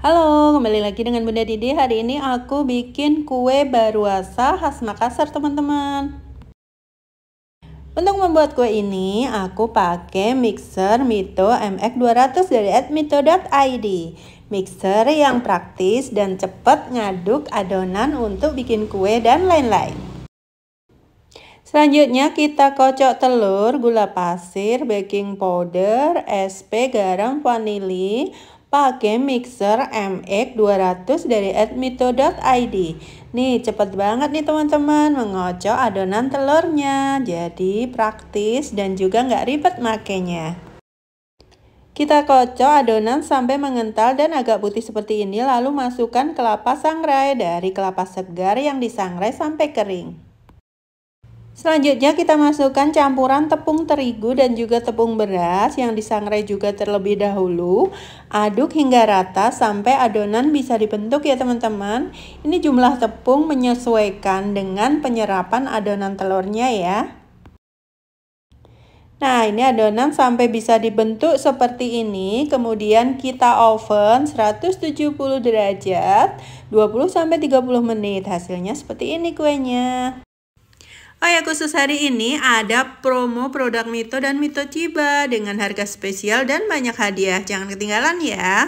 Halo, kembali lagi dengan Bunda Didi. Hari ini aku bikin kue baruasa khas Makassar, teman-teman. Untuk membuat kue ini, aku pakai mixer Mito MX200 dari admito.id. Mixer yang praktis dan cepat ngaduk adonan untuk bikin kue dan lain-lain. Selanjutnya kita kocok telur, gula pasir, baking powder, SP, garam, vanili, pakai mixer MX200 dari admito.id. Nih, cepet banget nih teman-teman mengocok adonan telurnya. Jadi praktis dan juga nggak ribet makainya. Kita kocok adonan sampai mengental dan agak putih seperti ini lalu masukkan kelapa sangrai dari kelapa segar yang disangrai sampai kering. Selanjutnya kita masukkan campuran tepung terigu dan juga tepung beras yang disangrai juga terlebih dahulu. Aduk hingga rata sampai adonan bisa dibentuk ya teman-teman. Ini jumlah tepung menyesuaikan dengan penyerapan adonan telurnya ya. Nah, ini adonan sampai bisa dibentuk seperti ini. Kemudian kita oven 170 derajat 20 30 menit. Hasilnya seperti ini kuenya. Oh ya khusus hari ini ada promo produk Mito dan Mito Ciba dengan harga spesial dan banyak hadiah. Jangan ketinggalan ya.